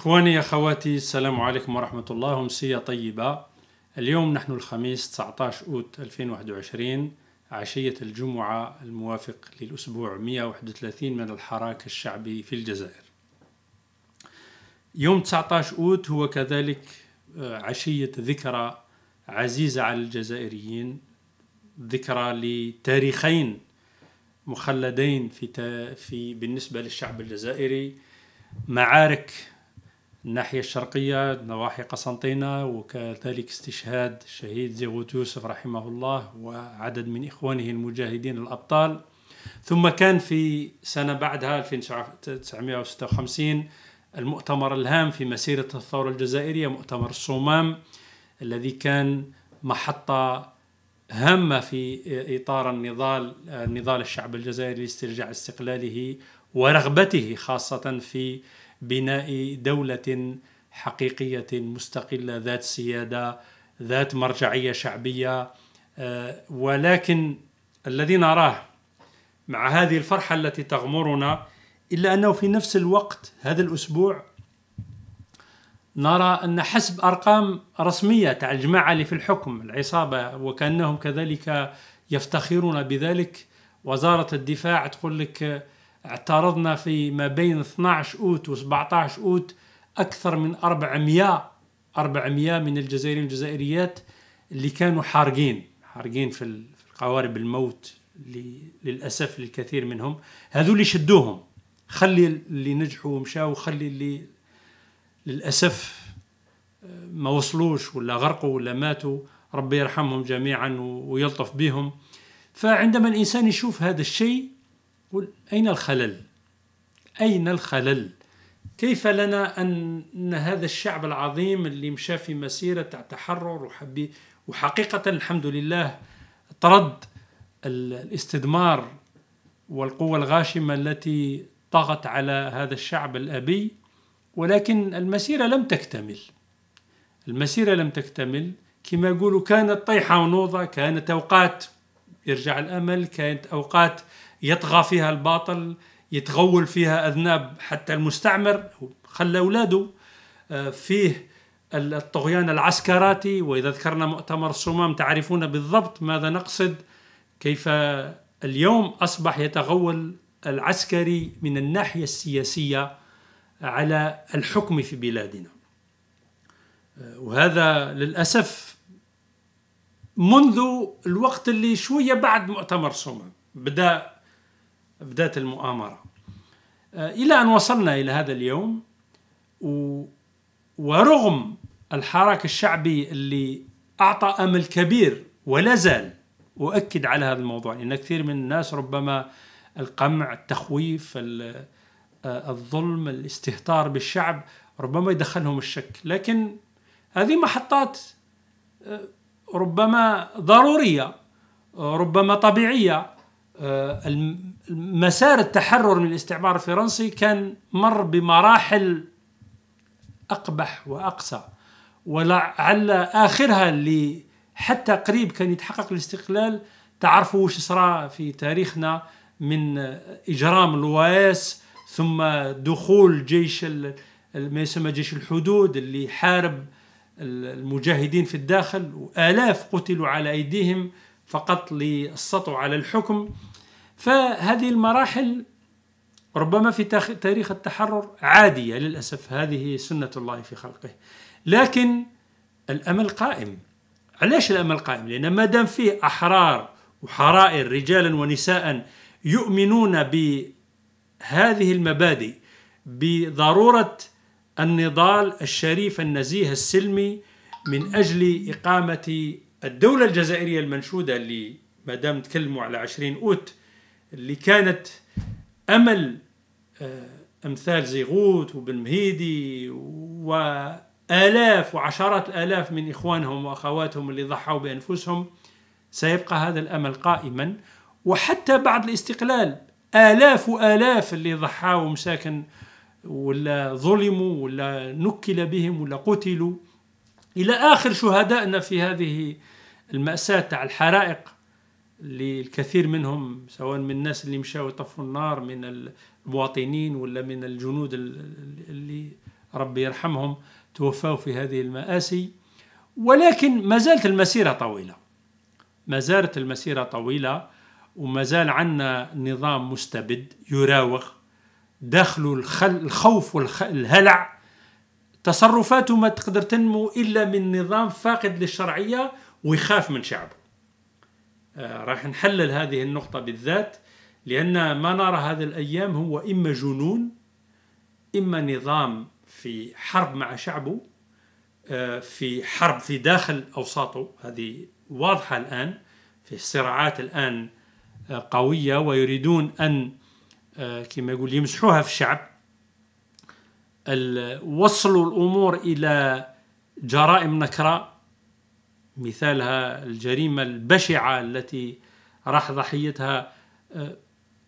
إخواني أخواتي السلام عليكم ورحمة الله ومسية طيبة اليوم نحن الخميس 19 أوت 2021 عشية الجمعة الموافق للأسبوع 131 من الحراك الشعبي في الجزائر يوم 19 أوت هو كذلك آه، عشية ذكرى عزيزة على الجزائريين ذكرى لتاريخين مخلدين في, في بالنسبة للشعب الجزائري معارك الناحية الشرقية نواحي قسنطينة وكذلك استشهاد شهيد زيغوت يوسف رحمه الله وعدد من إخوانه المجاهدين الأبطال ثم كان في سنة بعدها 1956 المؤتمر الهام في مسيرة الثورة الجزائرية مؤتمر الصومام الذي كان محطة هامة في إطار النضال نضال الشعب الجزائري لاسترجاع استقلاله ورغبته خاصة في بناء دوله حقيقيه مستقله ذات سياده ذات مرجعيه شعبيه آه، ولكن الذي نراه مع هذه الفرحه التي تغمرنا الا انه في نفس الوقت هذا الاسبوع نرى ان حسب ارقام رسميه تاع الجماعه اللي في الحكم العصابه وكانهم كذلك يفتخرون بذلك وزاره الدفاع تقول لك اعترضنا في ما بين 12 أوت و 17 أوت أكثر من 400 400 من الجزائريين والجزائريات اللي كانوا حارقين حارقين في قوارب الموت للأسف للكثير منهم هذول اللي شدوهم خلي اللي نجحوا ومشاو خلي اللي للأسف آه، ما وصلوش ولا غرقوا ولا ماتوا ربي يرحمهم جميعا ويلطف بهم فعندما الإنسان يشوف هذا الشيء قل أين الخلل أين الخلل كيف لنا أن هذا الشعب العظيم اللي مشى في مسيرة تحرر وحبي وحقيقة الحمد لله طرد الاستدمار والقوة الغاشمة التي طغت على هذا الشعب الأبي ولكن المسيرة لم تكتمل المسيرة لم تكتمل كما يقولوا كانت طيحة ونوضة كانت أوقات يرجع الأمل كانت أوقات يطغى فيها الباطل يتغول فيها أذناب حتى المستعمر خلى أولاده آه، فيه الطغيان العسكراتي وإذا ذكرنا مؤتمر الصمام تعرفون بالضبط ماذا نقصد كيف اليوم أصبح يتغول العسكري من الناحية السياسية على الحكم في بلادنا آه، وهذا للأسف منذ الوقت اللي شوية بعد مؤتمر صمام بدأ بدات المؤامره آه، الى ان وصلنا الى هذا اليوم ورغم الحراك الشعبي اللي اعطى امل كبير ولا زال اؤكد على هذا الموضوع ان كثير من الناس ربما القمع التخويف آه، الظلم الاستهتار بالشعب ربما يدخلهم الشك لكن هذه محطات آه، ربما ضروريه ربما طبيعيه مسار التحرر من الاستعمار الفرنسي كان مر بمراحل أقبح وأقسى ولعل آخرها اللي حتى قريب كان يتحقق الاستقلال تعرفوا وش صرا في تاريخنا من إجرام الواس ثم دخول جيش ما يسمى جيش الحدود اللي حارب المجاهدين في الداخل وآلاف قتلوا على أيديهم فقط للسطو على الحكم فهذه المراحل ربما في تاريخ التحرر عادية للأسف هذه سنة الله في خلقه لكن الأمل قائم علاش الأمل قائم؟ لأن ما دام فيه أحرار وحرائر رجالا ونساء يؤمنون بهذه المبادئ بضرورة النضال الشريف النزيه السلمي من أجل إقامة الدولة الجزائرية المنشودة اللي ما دام تكلموا على 20 أوت اللي كانت امل آه، امثال زيغوت وبن مهيدي والاف وعشرات الالاف من اخوانهم واخواتهم اللي ضحوا بانفسهم سيبقى هذا الامل قائما وحتى بعد الاستقلال الاف والاف اللي ضحاوا مساكن ولا ظلموا ولا نكل بهم ولا قتلوا الى اخر شهدائنا في هذه الماساه تاع الحرائق للكثير منهم سواء من الناس اللي مشاو يطفوا النار من المواطنين ولا من الجنود اللي ربي يرحمهم توفوا في هذه المآسي ولكن ما زالت المسيرة طويلة ما زالت المسيرة طويلة وما زال عندنا نظام مستبد يراوغ داخله الخل الخوف والهلع تصرفاته ما تقدر تنمو إلا من نظام فاقد للشرعية ويخاف من شعبه آه، راح نحلل هذه النقطة بالذات لأن ما نرى هذا الأيام هو إما جنون إما نظام في حرب مع شعبه آه، في حرب في داخل أوساطه هذه واضحة الآن في الصراعات الآن آه، قوية ويريدون أن كما يقول يمسحوها في الشعب وصلوا الأمور إلى جرائم نكراء مثالها الجريمة البشعة التي راح ضحيتها آه،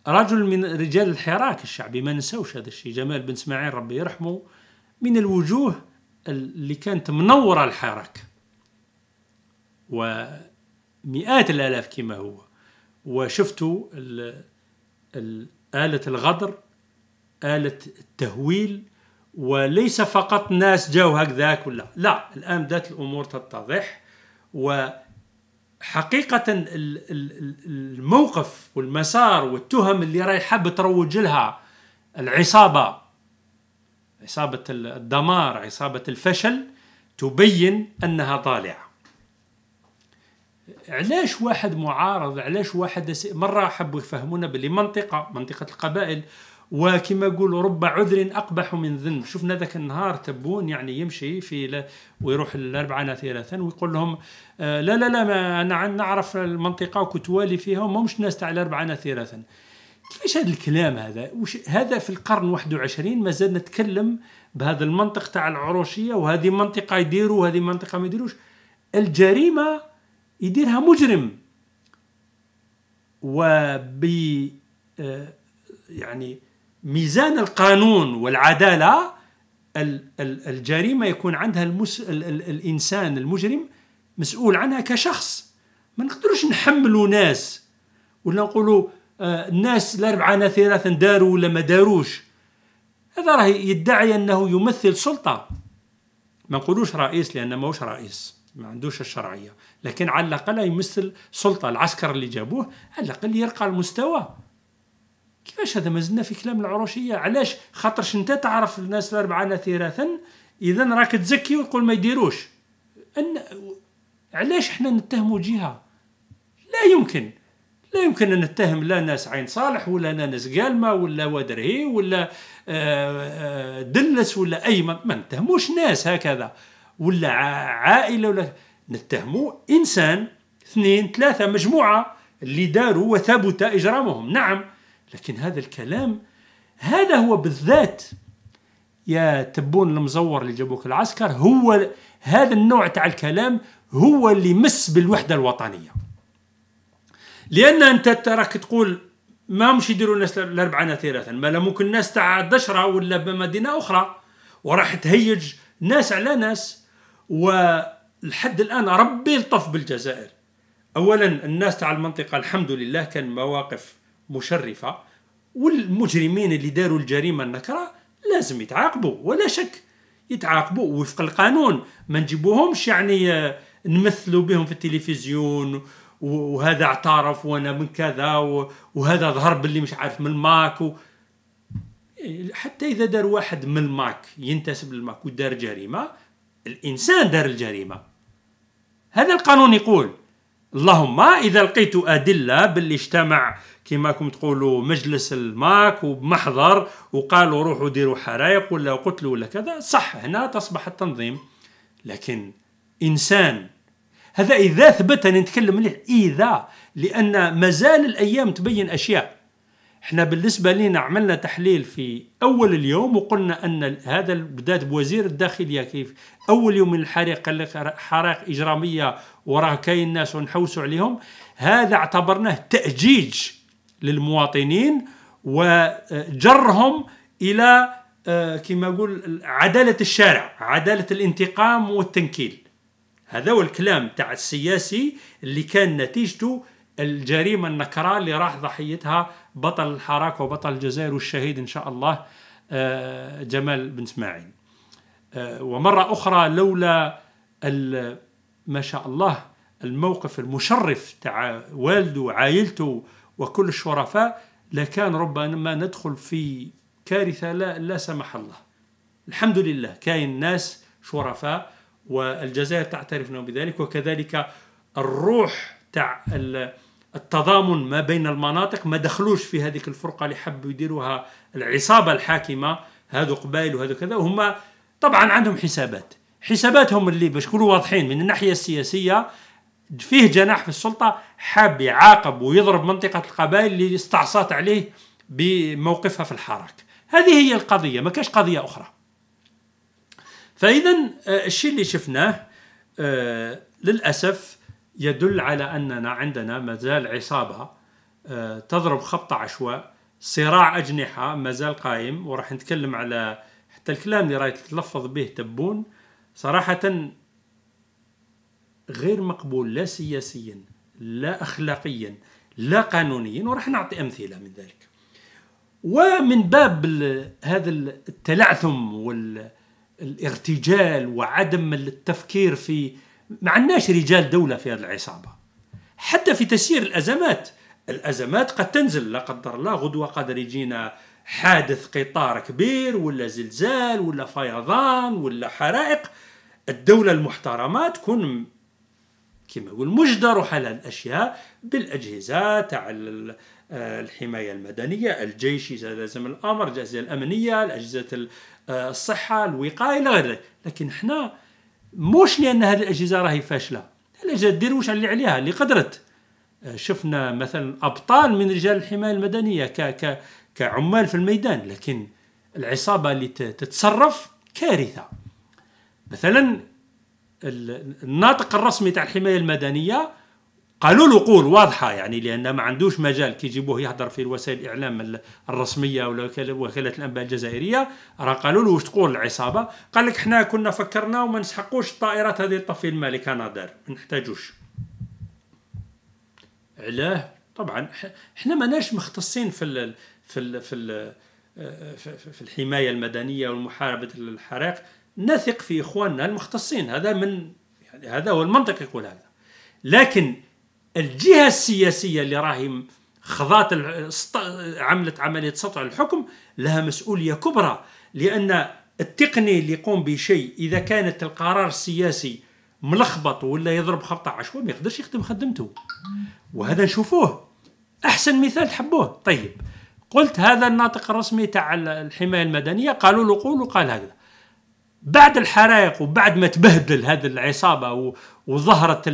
رجل من رجال الحراك الشعبي ما نسوش هذا الشيء جمال بن اسماعيل ربي يرحمه من الوجوه اللي كانت منورة الحراك ومئات الآلاف كما هو وشفتوا آلة الغدر آلة التهويل وليس فقط ناس جاو هكذاك ولا لا الآن بدأت الأمور تتضح وحقيقة الموقف والمسار والتهم اللي راهي حاب تروج لها العصابة عصابة الدمار عصابة الفشل تبين أنها طالعة علاش واحد معارض علاش واحد مرة حبوا يفهمونا باللي منطقة منطقة القبائل وكما يقولوا رب عذر اقبح من ذنب شفنا ذاك النهار تبون يعني يمشي في ل... ويروح الأربعة ثلاثا ويقول لهم آه، لا لا لا ما انا نعرف المنطقه وكتوالي فيها وما مش ناس تاع الأربعة ثلاثا كيفاش هذا الكلام هذا وش هذا في القرن 21 مازال نتكلم بهذا المنطق تاع العروشيه وهذه منطقه يديروا وهذه منطقه ما يديروش الجريمه يديرها مجرم وب آه، يعني ميزان القانون والعداله الجريمه يكون عندها المس... الانسان المجرم مسؤول عنها كشخص ما نقدروش نحملوا ناس ولا نقولوا آه، الناس الاربعه ثلاثة داروا ولا ما داروش هذا راه يدعي انه يمثل سلطه ما نقولوش رئيس لأنه ماهوش رئيس ما عندوش الشرعيه لكن على الاقل يمثل سلطه العسكر اللي جابوه على الاقل يرقى المستوى كيفاش هذا مازلنا في كلام العروشيه علاش خاطرش انت تعرف الناس الاربعه ثلاثا اذا راك تزكي وتقول ما يديروش ان علاش احنا نتهموا جهه لا يمكن لا يمكن ان نتهم لا ناس عين صالح ولا ناس قالمه ولا ودرهي ولا آه، آه، دلس ولا أي ما نتهموش ناس هكذا ولا عائله ولا نتهموا انسان اثنين ثلاثه مجموعه اللي داروا وثبت اجرامهم نعم لكن هذا الكلام هذا هو بالذات يا تبون المزور اللي جابوك العسكر هو هذا النوع تاع الكلام هو اللي يمس بالوحدة الوطنية لأن أنت تراك تقول ما مش يديروا الناس الأربعة ثلاثا ما لا ممكن الناس تاع دشرة ولا بمدينة أخرى وراح تهيج ناس على ناس ولحد الآن ربي لطف بالجزائر أولا الناس تاع المنطقة الحمد لله كان مواقف مشرفة والمجرمين اللي داروا الجريمه النكره لازم يتعاقبوا ولا شك يتعاقبوا وفق القانون ما نجيبوهمش يعني آه، نمثلوا بهم في التلفزيون وهذا اعترف وانا من كذا وهذا ظهر باللي مش عارف من الماك و... حتى اذا دار واحد من الماك ينتسب للماك ودار جريمه الانسان دار الجريمه هذا القانون يقول اللهم اذا لقيت ادله باللي اجتمع كما كم تقولوا مجلس الماك وبمحضر وقالوا روحوا ديروا حرايق ولا قتلوا ولا كذا صح هنا تصبح التنظيم لكن انسان هذا اذا ثبت نتكلم عليه اذا لان مازال الايام تبين اشياء احنا بالنسبه لنا عملنا تحليل في اول اليوم وقلنا ان هذا بدات بوزير الداخليه كيف اول يوم من الحريق قال لك حرائق اجراميه وراه كاين ناس ونحوسوا عليهم هذا اعتبرناه تاجيج للمواطنين وجرهم الى آه، كما اقول عداله الشارع عداله الانتقام والتنكيل هذا هو الكلام تاع السياسي اللي كان نتيجته الجريمه النكراء اللي راح ضحيتها بطل الحراك وبطل الجزائر والشهيد إن شاء الله آه، جمال بن اسماعيل آه، ومرة أخرى لولا ما شاء الله الموقف المشرف تاع والده وعائلته وكل الشرفاء لكان ربما ندخل في كارثة لا, لا سمح الله الحمد لله كاين ناس شرفاء والجزائر تعترف بذلك وكذلك الروح تاع التضامن ما بين المناطق ما دخلوش في هذيك الفرقه اللي حبوا يديروها العصابه الحاكمه هذو قبائل وهذو كذا وهم طبعا عندهم حسابات حساباتهم اللي باش نكونوا واضحين من الناحيه السياسيه فيه جناح في السلطه حاب يعاقب ويضرب منطقه القبائل اللي استعصت عليه بموقفها في الحراك هذه هي القضيه ما كاش قضيه اخرى فاذا آه، الشيء اللي شفناه آه، للاسف يدل على أننا عندنا مازال عصابة آه، تضرب خبطة عشواء صراع أجنحة مازال قائم وراح نتكلم على حتى الكلام اللي رايت تلفظ به تبون صراحة غير مقبول لا سياسيا لا أخلاقيا لا قانونيا وراح نعطي أمثلة من ذلك ومن باب هذا التلعثم والارتجال وعدم التفكير في ما عندناش رجال دولة في هذه العصابة حتى في تسيير الأزمات الأزمات قد تنزل لا قدر الله غدوة قدر يجينا حادث قطار كبير ولا زلزال ولا فيضان ولا حرائق الدولة المحترمة تكون كما يقول مجدر على الأشياء بالأجهزة تاع آه، الحماية المدنية الجيش إذا لازم الأمر الأجهزة الأمنية الأجهزة آه، الصحة الوقاية إلى غير ذلك لكن احنا مش لان هذه الاجهزه راهي فاشله الاجهزه دير واش اللي عليها اللي قدرت آه، شفنا مثلا ابطال من رجال الحمايه المدنيه ك ك كعمال في الميدان لكن العصابه اللي تتصرف كارثه مثلا الناطق الرسمي تاع الحمايه المدنيه قالوا له قول واضحه يعني لأن ما عندوش مجال كي يجيبوه يحضر في الوسائل الاعلام الرسميه ولا وكاله الانباء الجزائريه راه قالوا له واش تقول العصابه قال لك حنا كنا فكرنا وما نسحقوش الطائرات هذه تطفي الملك نادر دار ما نحتاجوش علاه طبعا حنا ماناش مختصين في الـ في الـ في الـ في الحمايه المدنيه ومحاربه الحرائق نثق في اخواننا المختصين هذا من يعني هذا هو المنطق يقول هذا لكن الجهه السياسيه اللي راهي خضات عملت عمليه سطع الحكم لها مسؤوليه كبرى لان التقني اللي يقوم بشيء اذا كانت القرار السياسي ملخبط ولا يضرب خبطه عشوة ما يقدرش يخدم خدمته وهذا نشوفوه احسن مثال تحبوه طيب قلت هذا الناطق الرسمي تاع الحمايه المدنيه قالوا له قول وقال هكذا بعد الحرائق وبعد ما تبهدل هذه العصابه وظهرت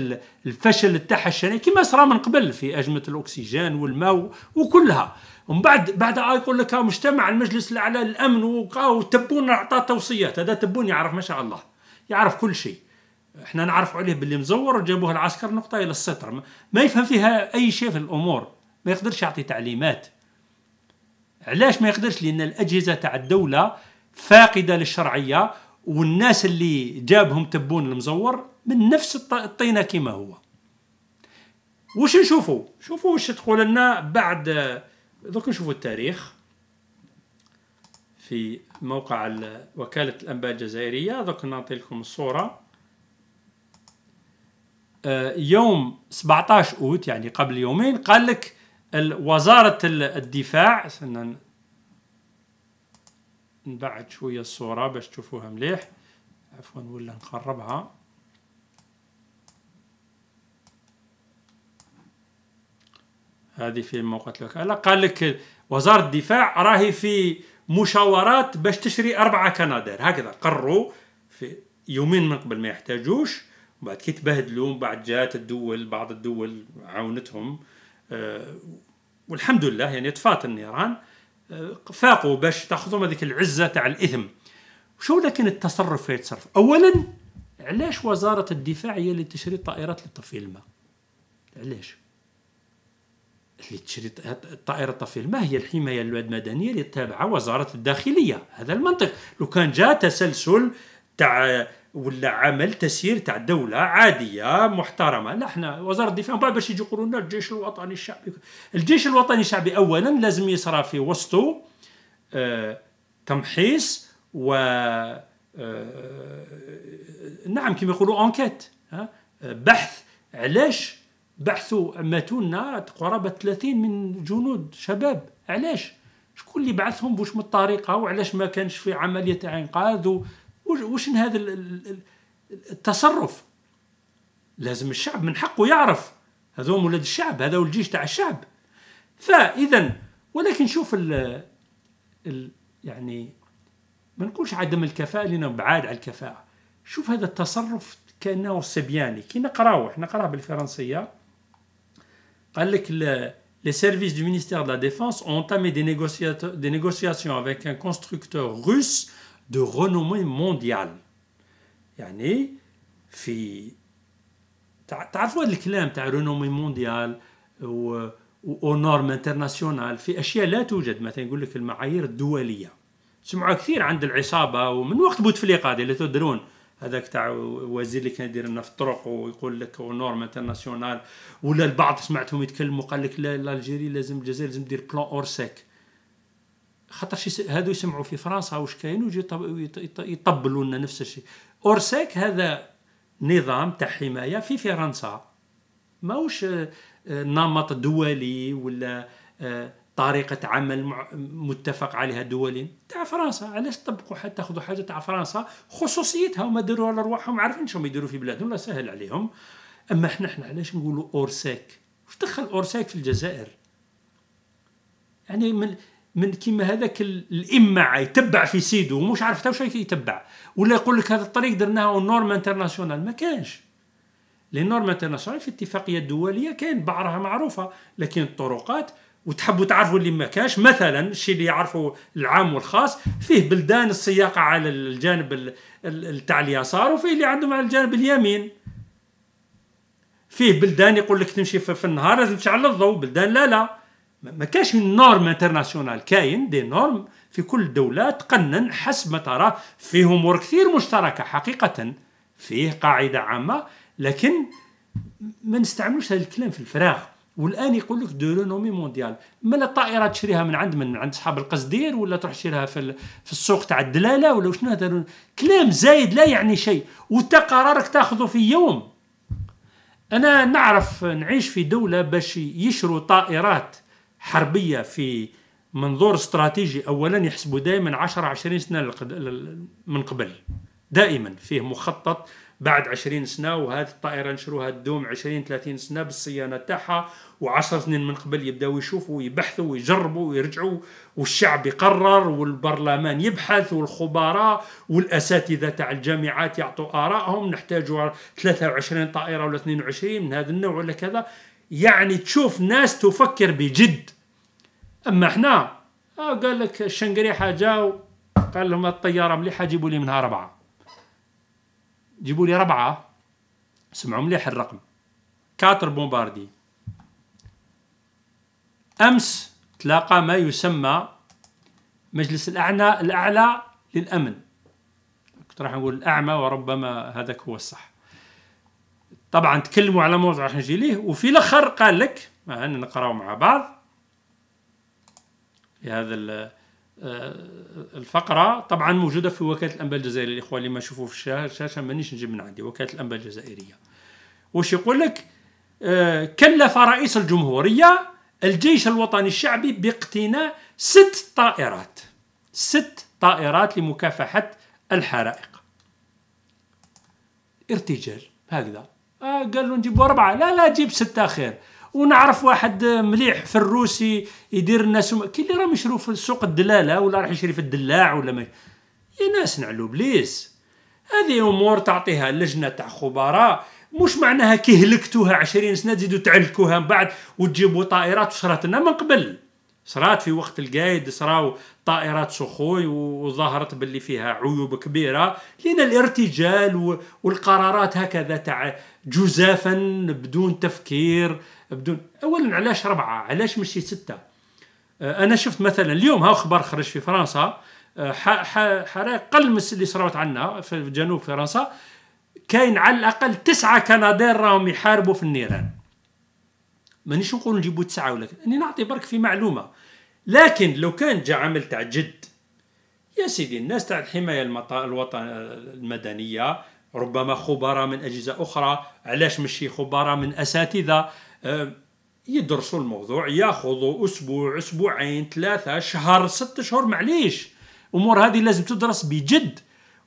الفشل تاعها الشرعي كما صرا من قبل في أزمة الأكسجين والماء وكلها ومن بعد بعد يقول لك مجتمع المجلس الأعلى للأمن وتبون أعطى توصيات هذا تبون يعرف ما شاء الله يعرف كل شيء احنا نعرف عليه باللي مزور وجابوه العسكر نقطة إلى السطر ما يفهم فيها أي شيء في الأمور ما يقدرش يعطي تعليمات علاش ما يقدرش لأن الأجهزة تاع الدولة فاقدة للشرعية والناس اللي جابهم تبون المزور من نفس الطينه كما هو وش نشوفوا شوفوا وش تقول لنا بعد دوك نشوفوا التاريخ في موقع وكالة الأنباء الجزائرية دوك نعطي لكم الصورة آه، يوم 17 أوت يعني قبل يومين قال لك وزارة الدفاع نبعد شوية الصورة باش تشوفوها مليح عفوا ولا نقربها هذه في موقع لك لا قال لك وزارة الدفاع راهي في مشاورات باش تشري أربعة كنادر هكذا قروا في يومين من قبل ما يحتاجوش بعد كي تبهدلوا بعد جات الدول بعض الدول عاونتهم أه والحمد لله يعني طفات النيران فاقوا باش تاخذهم هذيك العزه تاع الاثم شو لكن التصرف في يتصرف اولا علاش وزاره الدفاع هي اللي تشري الطائرات لطفي الماء علاش اللي تشري الطائره طفي الماء هي الحمايه المدنيه اللي تابعه وزاره الداخليه هذا المنطق لو كان جاء تسلسل تاع ولا عمل تسيير تاع دوله عاديه محترمه لا حنا وزاره الدفاع بعد باش يجي يقولوا لنا الجيش الوطني الشعبي الجيش الوطني الشعبي اولا لازم يصرى في وسطه آه، تمحيص و آه، آه، نعم كما يقولوا انكيت بحث علاش بحثوا ماتوا لنا قرابه 30 من جنود شباب علاش شكون اللي بعثهم بوش من الطريقه وعلاش ما كانش في عمليه انقاذ وش هذا التصرف لازم الشعب من حقه يعرف هذوم ولاد الشعب هذا الجيش تاع الشعب فاذا ولكن شوف ال يعني ما نقولش عدم الكفاءة لأنه بعاد على الكفاءة شوف هذا التصرف كأنه صبياني كي نقراوه نقراه بالفرنسية قال لك Les services du ministère de la Défense ont entamé des, négociations avec un constructeur russe de renommée مونديال يعني في تعرفوا هذا الكلام تاع رونومي مونديال و نورم انترناسيونال في اشياء لا توجد مثلا يقول لك المعايير الدوليه سمعوا كثير عند العصابه ومن وقت بوتفليقه هذه اللي تدرون هذاك تاع وزير اللي كان يدير لنا في الطرق ويقول لك نورم انترناسيونال ولا البعض سمعتهم يتكلموا قال لك لا الجيري لازم الجزائر لازم دير بلان اورسيك خاطرش هادو يسمعوا في فرنسا واش كاين ويجي يطبلوا لنا نفس الشيء اورسيك هذا نظام تاع حمايه في فرنسا ماهوش آه، آه، نمط دولي ولا آه، طريقة عمل متفق عليها دوليا تاع فرنسا علاش طبقوا حتى تاخذوا حاجة تاع فرنسا خصوصيتها وما على لرواحهم عارفين شنو يديروا في بلادهم لا سهل عليهم اما احنا احنا علاش نقولوا اورسيك واش دخل اورسيك في الجزائر يعني من من كيما هذاك الامع يتبع في سيدو ومش عارف تو يتبع ولا يقول لك هذا الطريق درناه نورم انترناسيونال ما كانش لي نورم انترناسيونال في اتفاقيه دوليه كان بعضها معروفه لكن الطرقات وتحبوا تعرفوا اللي ما كانش مثلا الشيء اللي يعرفوا العام والخاص فيه بلدان السياقه على الجانب تاع اليسار وفيه اللي عندهم على الجانب اليمين فيه بلدان يقول لك تمشي في النهار لازم تشعل الضوء بلدان لا لا ما كاش نورم انترناسيونال كاين دي نورم في كل دولة تقنن حسب ما ترى فيه أمور كثير مشتركة حقيقة فيه قاعدة عامة لكن ما نستعملوش هذا الكلام في الفراغ والان يقول لك دو رونومي مونديال مالا الطائره تشريها من عند من عند اصحاب القصدير ولا تروح تشريها في في السوق تاع الدلاله ولا شنو هذا كلام زايد لا يعني شيء وانت قرارك تاخذه في يوم انا نعرف نعيش في دوله باش يشروا طائرات حربيه في منظور استراتيجي اولا يحسبوا دائما 10 20 سنه من قبل دائما فيه مخطط بعد 20 سنه وهذه الطائره نشروها تدوم 20 30 سنه بالصيانه تاعها و10 سنين من قبل يبداوا يشوفوا ويبحثوا ويجربوا ويرجعوا والشعب يقرر والبرلمان يبحث والخبراء والاساتذه تاع الجامعات يعطوا ارائهم نحتاجوا 23 طائره ولا 22 من هذا النوع ولا كذا يعني تشوف ناس تفكر بجد اما احنا آه قال لك الشنقريحه جاو قال لهم الطياره مليحه جيبوا لي منها ربعه جيبوا لي ربعه سمعوا مليح الرقم كاتر بومباردي امس تلاقى ما يسمى مجلس الاعلى الاعلى للامن كنت راح نقول الاعمى وربما هذاك هو الصح طبعا تكلموا على موضوع راح نجي ليه وفي الاخر قال لك ما نقراو مع بعض في هذا آه، الفقره طبعا موجوده في وكاله الانباء الجزائريه الاخوه اللي ما شوفوا في الشاشه مانيش نجيب من عندي وكاله الانباء الجزائريه واش يقول لك آه، كلف رئيس الجمهوريه الجيش الوطني الشعبي باقتناء ست طائرات ست طائرات لمكافحه الحرائق ارتجال هكذا آه قال له نجيبوا أربعة لا لا جيب ستة خير ونعرف واحد مليح في الروسي يدير الناس وم... كي اللي راهم يشرو في سوق الدلاله ولا راح يشري في الدلاع ولا ما يا إيه، ناس نعلو بليس هذه امور تعطيها لجنه تاع خبراء مش معناها كي هلكتوها 20 سنه تزيدوا تعلكوها من بعد وتجيبوا طائرات وشرات لنا من قبل صرات في وقت القايد صراو طائرات سخوي وظهرت باللي فيها عيوب كبيره لان الارتجال والقرارات هكذا تاع جزافا بدون تفكير بدون اولا علاش ربعه علاش مشي سته آه، انا شفت مثلا اليوم هاو خبر خرج في فرنسا آه، حرائق قل من اللي صراوت عنا في جنوب فرنسا كاين على الاقل تسعه كنادير راهم يحاربوا في النيران مانيش نقول نجيبوا تسعه ولا انا نعطي برك في معلومه لكن لو كان جا عمل تاع جد يا سيدي الناس تاع الحمايه الوطن المدنيه ربما خبراء من اجهزه اخرى علاش مشي خبراء من اساتذه آه، يدرسوا الموضوع ياخذوا اسبوع اسبوعين ثلاثه شهر ست شهور معليش امور هذه لازم تدرس بجد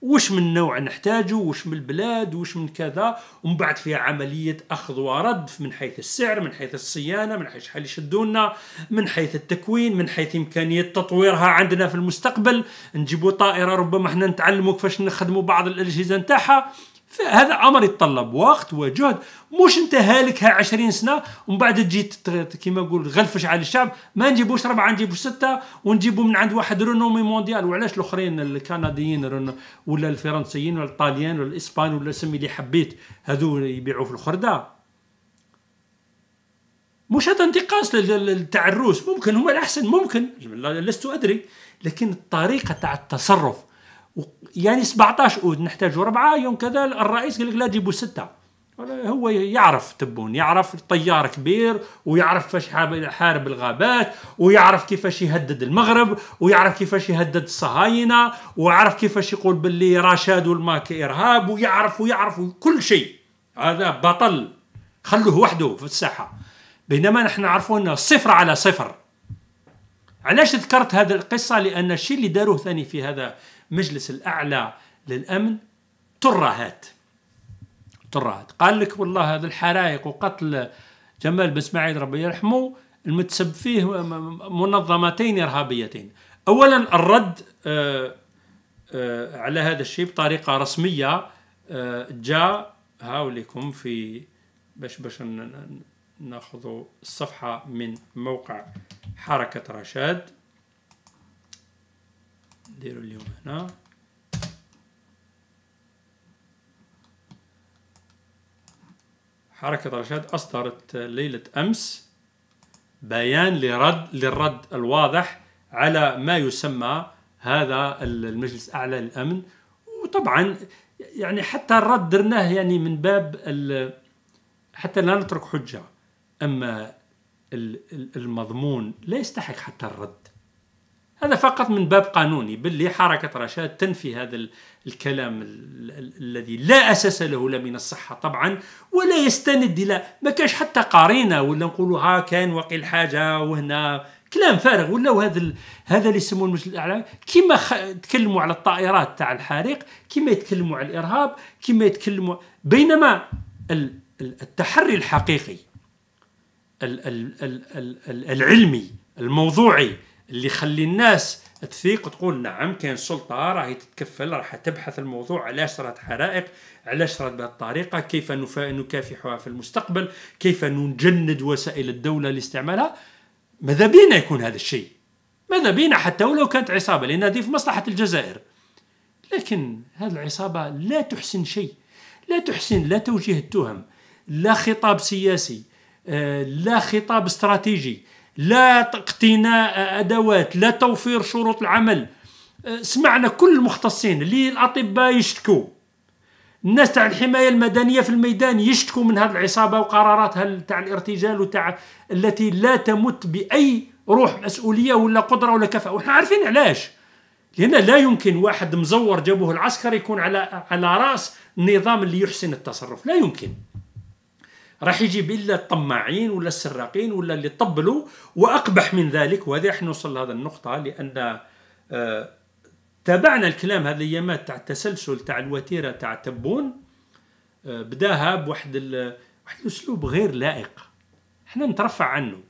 واش من نوع نحتاجه واش من البلاد واش من كذا ومن بعد فيها عمليه اخذ ورد من حيث السعر من حيث الصيانه من حيث شحال يشدونا من حيث التكوين من حيث امكانيه تطويرها عندنا في المستقبل نجيبوا طائره ربما احنا نتعلموا كيفاش نخدموا بعض الاجهزه نتاعها هذا امر يتطلب وقت وجهد مش انت هالكها 20 سنه ومن بعد تجي كيما نقول غلفش على الشعب ما نجيبوش ربعه نجيبو سته ونجيبو من عند واحد رونومي مونديال وعلاش الاخرين الكنديين ولا الفرنسيين ولا الطاليان ولا الاسبان ولا سمي اللي حبيت هذو يبيعوا في الخرده مش هذا انتقاص الروس ممكن هما الاحسن ممكن لست ادري لكن الطريقه تاع التصرف يعني 17 اود نحتاجوا ربعه يوم كذا الرئيس قال لك لا جيبوا سته هو يعرف تبون يعرف الطيار كبير ويعرف كيفاش يحارب الغابات ويعرف كيفاش يهدد المغرب ويعرف كيفاش يهدد الصهاينه ويعرف كيفاش يقول باللي رشاد والماك ارهاب ويعرف ويعرف كل شيء هذا بطل خلوه وحده في الساحه بينما نحن انه صفر على صفر علاش ذكرت هذه القصه لان الشيء اللي داروه ثاني في هذا المجلس الأعلى للأمن ترهات ترهات قال لك والله هذا الحرائق وقتل جمال بن اسماعيل ربي يرحمه المتسبب فيه منظمتين إرهابيتين أولا الرد آه، آه، على هذا الشيء بطريقة رسمية آه، جاء هاوليكم في باش باش ناخذ الصفحة من موقع حركة رشاد نديرو اليوم هنا حركة رشاد أصدرت ليلة أمس بيان لرد للرد الواضح على ما يسمى هذا المجلس الأعلى للأمن وطبعا يعني حتى الرد درناه يعني من باب حتى لا نترك حجة أما المضمون لا يستحق حتى الرد هذا فقط من باب قانوني باللي حركة رشاد تنفي هذا الكلام الذي لا أساس له لا من الصحة طبعا ولا يستند إلى ما كاش حتى قرينة ولا نقولوا ها كان وقي الحاجة وهنا كلام فارغ ولا هذا هذا اللي يسموه المجلس الاعلامي كيما خ... تكلموا على الطائرات تاع الحريق كيما يتكلموا على الارهاب كيما يتكلموا بينما ال... التحري الحقيقي ال... ال... ال... العلمي الموضوعي اللي يخلي الناس تثيق وتقول نعم كاين سلطه راهي تتكفل راح تبحث الموضوع علاش صارت حرائق علاش صارت بهذه الطريقه كيف نكافحها في المستقبل كيف نجند وسائل الدوله لاستعمالها ماذا بينا يكون هذا الشيء ماذا بينا حتى ولو كانت عصابه لان هذه في مصلحه الجزائر لكن هذه العصابه لا تحسن شيء لا تحسن لا توجيه التهم لا خطاب سياسي آه، لا خطاب استراتيجي لا اقتناء ادوات لا توفير شروط العمل أه، سمعنا كل المختصين اللي الاطباء يشتكوا الناس تاع الحمايه المدنيه في الميدان يشتكوا من هذه العصابه وقراراتها تاع الارتجال وتاع التي لا تمت باي روح مسؤوليه ولا قدره ولا كفاءه وحنا عارفين علاش لان لا يمكن واحد مزور جابوه العسكر يكون على على راس النظام اللي يحسن التصرف لا يمكن راح يجيب الا الطماعين ولا السراقين ولا اللي طبلوا واقبح من ذلك وهذا راح نوصل لهذه النقطه لان آه، تابعنا الكلام هذه الايامات تاع التسلسل تاع الوتيره تاع تبون آه، بداها بواحد واحد الاسلوب غير لائق احنا نترفع عنه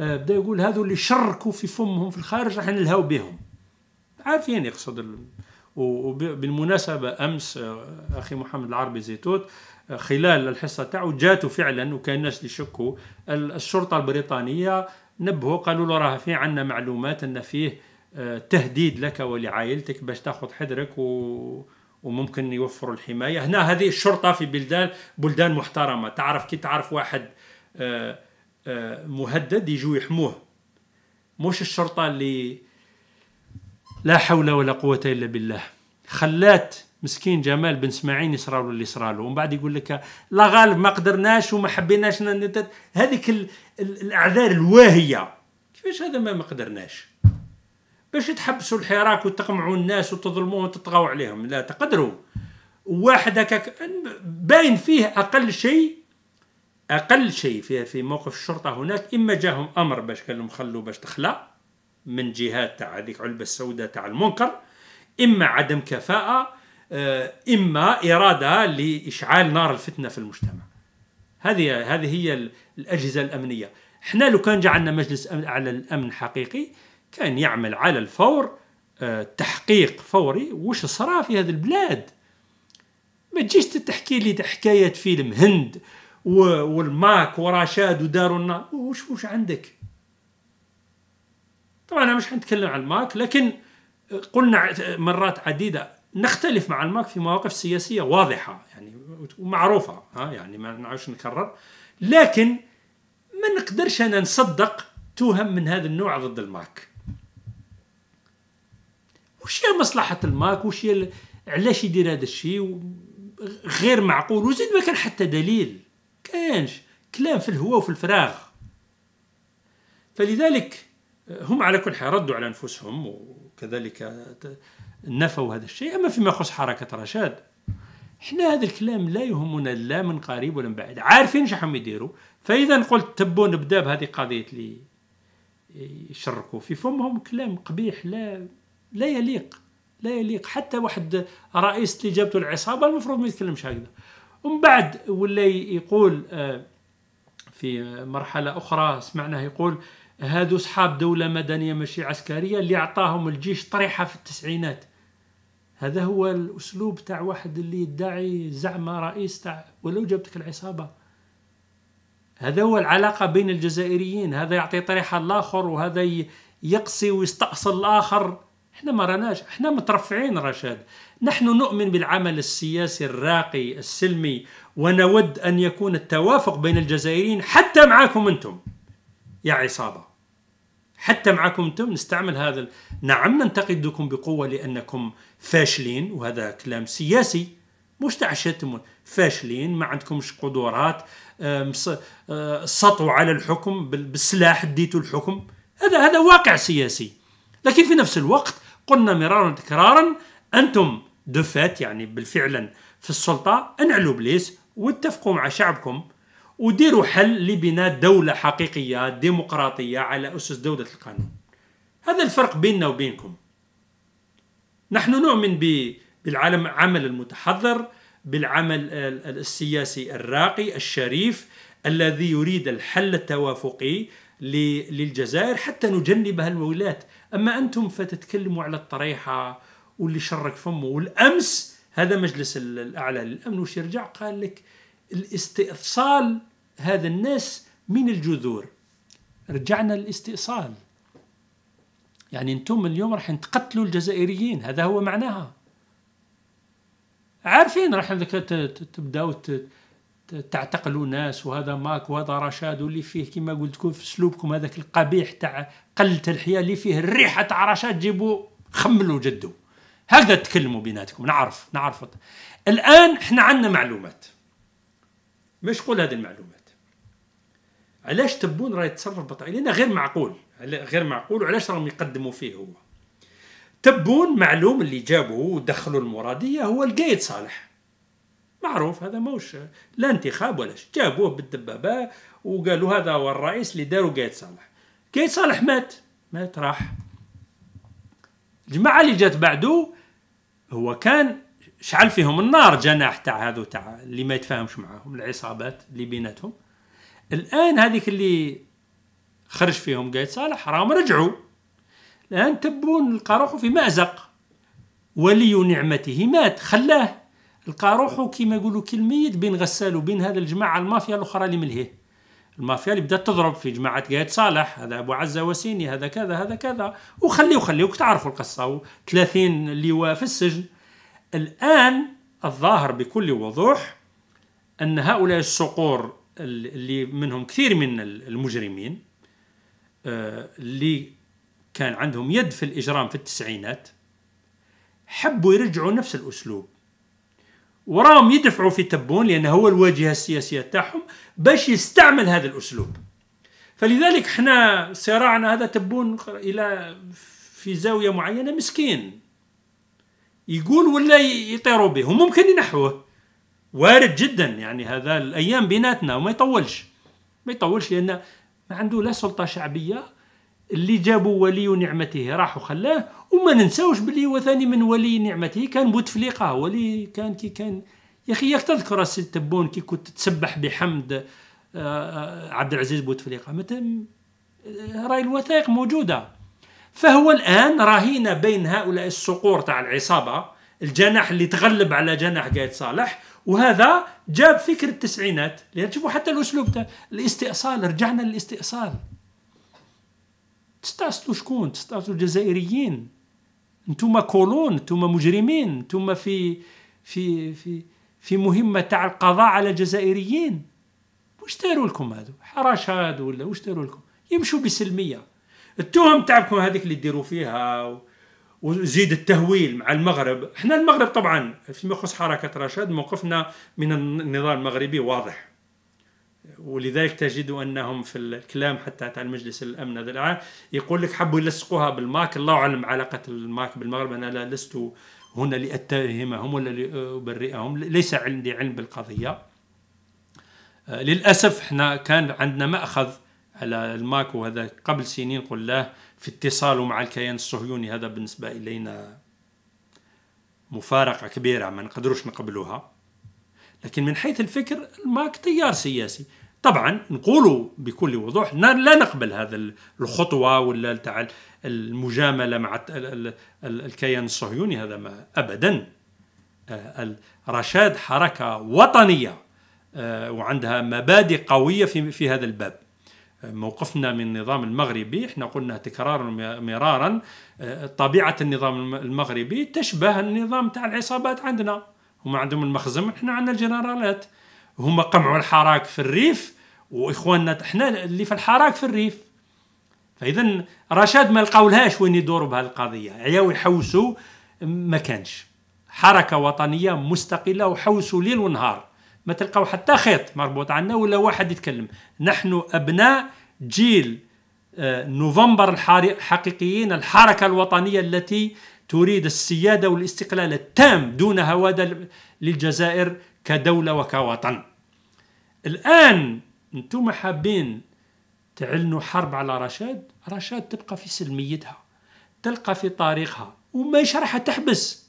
آه، بدا يقول هذو اللي شركوا في فمهم في الخارج راح نلهاو بهم عارفين يقصد وبالمناسبه امس اخي محمد العربي زيتوت خلال الحصة تاعو جاتوا فعلا وكان الناس اللي شكوا الشرطة البريطانية نبهوا قالوا له راه في عندنا معلومات أن فيه آه، تهديد لك ولعائلتك باش تاخذ حذرك و... وممكن يوفروا الحماية هنا هذه الشرطة في بلدان بلدان محترمة تعرف كي تعرف واحد آه، آه، مهدد يجوا يحموه مش الشرطة اللي لا حول ولا قوة إلا بالله خلات مسكين جمال بن اسماعيل يصرالو اللي صرالو ومن بعد يقول لك لا غالب ما قدرناش وما حبيناش هذيك الاعذار الواهيه كيفاش هذا ما ما قدرناش باش تحبسوا الحراك وتقمعوا الناس وتظلموهم وتطغوا عليهم لا تقدروا واحد هكاك باين فيه اقل شيء اقل شيء في في موقف الشرطه هناك اما جاهم امر باش قال لهم خلوا باش تخلى من جهات تاع هذيك علبه السوداء تاع المنكر اما عدم كفاءه آه، اما اراده لاشعال نار الفتنه في المجتمع هذه هذه هي الاجهزه الامنيه احنا لو كان جعلنا مجلس على الامن حقيقي كان يعمل على الفور آه، تحقيق فوري وش صرا في هذه البلاد ما تجيش تحكي لي حكايه فيلم هند والماك ورشاد وداروا النار وش وش عندك طبعا انا مش حنتكلم عن الماك لكن قلنا مرات عديده نختلف مع الماك في مواقف سياسيه واضحه يعني ومعروفه ها يعني ما نعاودش نكرر لكن ما نقدرش انا نصدق تهم من هذا النوع ضد الماك وش هي مصلحه الماك وش هي علاش يدير هذا الشيء غير معقول وزيد ما كان حتى دليل كانش كلام في الهواء وفي الفراغ فلذلك هم على كل حال ردوا على انفسهم وكذلك نفوا هذا الشيء أما فيما يخص حركة رشاد احنا هذا الكلام لا يهمنا لا من قريب ولا من بعيد عارفين شحال يديروا فاذا قلت تبوا نبدا بهذه قضيه اللي يشركوا في فمهم كلام قبيح لا لا يليق لا يليق حتى واحد رئيس اللي جابته العصابه المفروض ما يتكلمش هكذا ومن بعد ولا يقول آه، في مرحله اخرى سمعناه يقول هادو صحاب دوله مدنيه ماشي عسكريه اللي اعطاهم الجيش طريحه في التسعينات هذا هو الاسلوب تاع واحد اللي يدعي زعمه رئيس تاع ولو جابتك العصابه هذا هو العلاقه بين الجزائريين هذا يعطي طريحه الاخر وهذا يقسي ويستأصل الاخر احنا ما راناش احنا مترفعين رشاد نحن نؤمن بالعمل السياسي الراقي السلمي ونود ان يكون التوافق بين الجزائريين حتى معاكم انتم يا عصابه حتى معاكم انتم نستعمل هذا نعم ننتقدكم بقوه لانكم فاشلين وهذا كلام سياسي مش تاع فاشلين ما عندكمش قدرات آه، سطوا على الحكم بالسلاح ديتوا الحكم هذا هذا واقع سياسي لكن في نفس الوقت قلنا مرارا تكرارا انتم دفات يعني بالفعل في السلطه انعلوا بليس واتفقوا مع شعبكم وديروا حل لبناء دولة حقيقية ديمقراطية على أسس دولة القانون هذا الفرق بيننا وبينكم نحن نؤمن بالعالم عمل المتحضر بالعمل السياسي الراقي الشريف الذي يريد الحل التوافقي للجزائر حتى نجنبها المولات أما أنتم فتتكلموا على الطريحة واللي شرك فمه والأمس هذا مجلس الأعلى للأمن وش يرجع قال لك الاستئصال هذا الناس من الجذور رجعنا الاستئصال يعني انتم اليوم راح تقتلوا الجزائريين هذا هو معناها عارفين راح تبداو تعتقلوا ناس وهذا ماك وهذا رشاد واللي فيه كما قلت لكم في اسلوبكم هذاك القبيح تاع قله الحياه اللي فيه الريحه تاع رشاد جيبوا خملوا جدو هكذا تكلموا بيناتكم نعرف نعرف الان احنا عندنا معلومات مش قول هذه المعلومات علاش تبون راه يتصرف بطريقه غير معقول غير معقول وعلاش راهم يقدموا فيه هو تبون معلوم اللي جابوه ودخلوا المراديه هو القايد صالح معروف هذا موش لا انتخاب ولا جابوه بالدبابه وقالوا هذا هو الرئيس اللي داروا قايد صالح قايد صالح مات مات راح الجماعه اللي جات بعده هو كان شعل فيهم النار جناح تاع هذو تاع اللي ما يتفاهمش معاهم العصابات اللي بيناتهم الان هذيك اللي خرج فيهم قايد صالح حرام رجعوا الآن تبون القاروح في مأزق ولي نعمته مات خلاه القاروح كما يقولوا الميت بين غسال وبين هذا الجماعة المافيا الأخرى اللي ملهيه المافيا اللي بدات تضرب في جماعة قايد صالح هذا أبو عزة وسيني هذا كذا هذا كذا وخليه وخليه تعرفوا القصة 30 لواء في السجن الآن الظاهر بكل وضوح أن هؤلاء الصقور اللي منهم كثير من المجرمين آه، اللي كان عندهم يد في الإجرام في التسعينات حبوا يرجعوا نفس الأسلوب وراهم يدفعوا في تبون لأنه هو الواجهة السياسية تاعهم باش يستعمل هذا الأسلوب فلذلك احنا صراعنا هذا تبون إلى في زاوية معينة مسكين يقول ولا يطيروا به وممكن ينحوه وارد جدا يعني هذا الأيام بيناتنا وما يطولش ما يطولش لأن ما عنده لا سلطه شعبيه اللي جابوا ولي نعمته راحوا خلاه وما ننساوش بلي هو ثاني من ولي نعمته كان بوتفليقه ولي كان كي كان يا اخي ياك تذكر السي تبون كي كنت تسبح بحمد آه، آه، عبد العزيز بوتفليقه مثلا آه، راي الوثائق موجوده فهو الان رهينه بين هؤلاء الصقور تاع العصابه الجناح اللي تغلب على جناح قايد صالح وهذا جاب فكر التسعينات لان شوفوا حتى الاسلوب تاع الاستئصال رجعنا للاستئصال تستأصلوا شكون تستأصلوا الجزائريين انتم كولون انتم مجرمين انتم في في في في مهمه تاع القضاء على الجزائريين واش داروا لكم هادو حراشات ولا واش داروا لكم يمشوا بسلميه التهم تاعكم هذيك اللي ديروا فيها و... وزيد التهويل مع المغرب احنا المغرب طبعا فيما يخص حركة رشاد موقفنا من النظام المغربي واضح ولذلك تجد أنهم في الكلام حتى تاع المجلس الأمن هذا العام يقول لك حبوا يلصقوها بالماك الله أعلم علاقة الماك بالمغرب أنا لا لست هنا لأتهمهم ولا لأبرئهم ليس عندي علم بالقضية للأسف احنا كان عندنا مأخذ على الماك وهذا قبل سنين قلناه في اتصاله مع الكيان الصهيوني هذا بالنسبة إلينا مفارقة كبيرة ما نقدروش نقبلوها لكن من حيث الفكر الماك تيار سياسي طبعا نقول بكل وضوح لا نقبل هذا الخطوة ولا تاع المجاملة مع الكيان الصهيوني هذا ما أبدا آه، رشاد حركة وطنية آه، وعندها مبادئ قوية في هذا الباب موقفنا من النظام المغربي احنا قلنا تكرارا مرارا آه، طبيعه النظام المغربي تشبه النظام تاع العصابات عندنا هما عندهم المخزن احنا عندنا الجنرالات هما قمعوا الحراك في الريف واخواننا احنا اللي في الحراك في الريف فاذا رشاد ما لقاولهاش وين يدوروا بهالقضيه عياو يحوسوا ما كانش حركه وطنيه مستقله وحوسوا ليل ونهار ما تلقاو حتى خيط مربوط عنا ولا واحد يتكلم نحن أبناء جيل آه، نوفمبر الحقيقيين الحركة الوطنية التي تريد السيادة والاستقلال التام دون هوادة للجزائر كدولة وكوطن الآن أنتم حابين تعلنوا حرب على رشاد رشاد تبقى في سلميتها تلقى في طريقها وما راح تحبس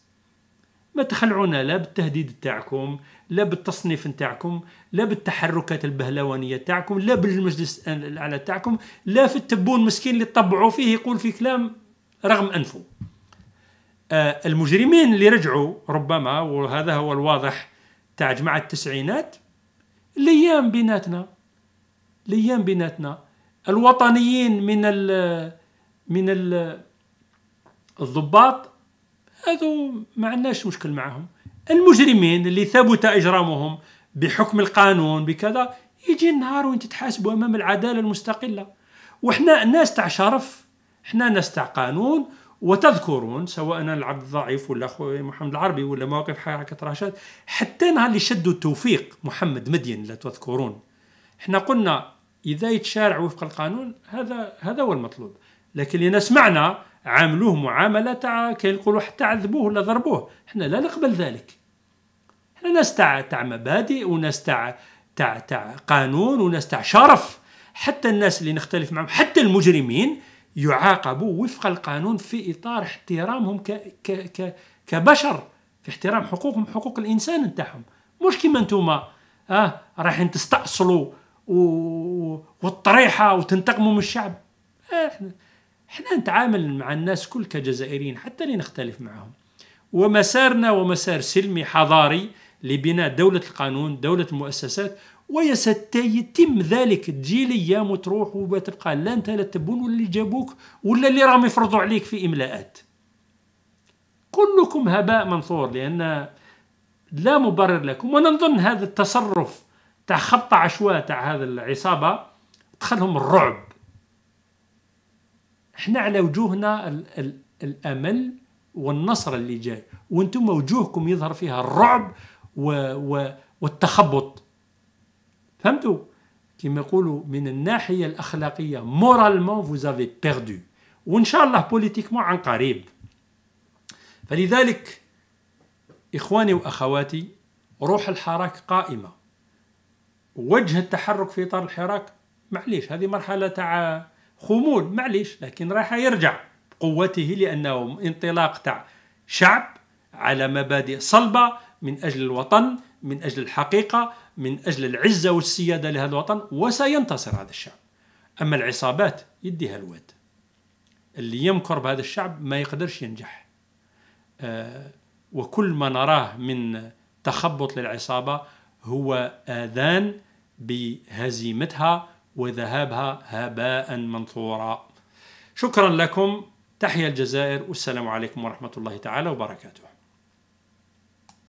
ما تخلعونا لا بالتهديد تاعكم لا بالتصنيف تاعكم لا بالتحركات البهلوانيه تاعكم لا بالمجلس الاعلى تاعكم لا في التبون مسكين اللي طبعوا فيه يقول في كلام رغم انفه آه المجرمين اللي رجعوا ربما وهذا هو الواضح تاع جماعه التسعينات الايام بيناتنا الايام بيناتنا الوطنيين من الـ من الـ الضباط هذو ما عندناش مشكل معهم المجرمين اللي ثبت اجرامهم بحكم القانون بكذا يجي النهار وين تحاسبوا امام العداله المستقله وحنا ناس تاع شرف حنا ناس تاع قانون وتذكرون سواء العبد الضعيف ولا اخوي محمد العربي ولا مواقف حركه رشاد حتى نهار اللي شدوا التوفيق محمد مدين لا تذكرون حنا قلنا اذا يتشارع وفق القانون هذا هذا هو المطلوب لكن اللي سمعنا عاملوه معامله تاع كي يقولوا حتى عذبوه ولا ضربوه حنا لا نقبل ذلك حنا ناس تاع تاع مبادئ وناس تاع تاع تاع قانون وناس تاع شرف حتى الناس اللي نختلف معهم حتى المجرمين يعاقبوا وفق القانون في اطار احترامهم ك ك ك كبشر في احترام حقوقهم حقوق الانسان نتاعهم مش كيما انتوما اه رايحين تستأصلوا و... والطريحه وتنتقموا من الشعب آه احنا نتعامل مع الناس كل كجزائريين حتى اللي نختلف معهم ومسارنا ومسار سلمي حضاري لبناء دولة القانون دولة المؤسسات ويتم ذلك جيلية وتروح وتبقى لا انت لا تبون ولا اللي جابوك ولا اللي راهم يفرضوا عليك في املاءات كلكم هباء منثور لان لا مبرر لكم وانا نظن هذا التصرف تاع خبط عشواء تاع هذا العصابه دخلهم الرعب حنا على وجوهنا الـ الـ الامل والنصر اللي جاي وانتم وجوهكم يظهر فيها الرعب و و والتخبط فهمتوا كما يقولوا من الناحيه الاخلاقيه مورالمون فو زافي بيردو وان شاء الله بوليتيكمون عن قريب فلذلك اخواني واخواتي روح الحراك قائمه وجه التحرك في اطار الحراك معليش هذه مرحله تاع خمول معليش لكن راح يرجع بقوته لأنه انطلاق تاع شعب على مبادئ صلبة من أجل الوطن من أجل الحقيقة من أجل العزة والسيادة لهذا الوطن وسينتصر هذا الشعب أما العصابات يديها الواد اللي يمكر بهذا الشعب ما يقدرش ينجح آه وكل ما نراه من تخبط للعصابة هو آذان بهزيمتها وذهابها هباء منثورا شكرا لكم تحيا الجزائر والسلام عليكم ورحمة الله تعالى وبركاته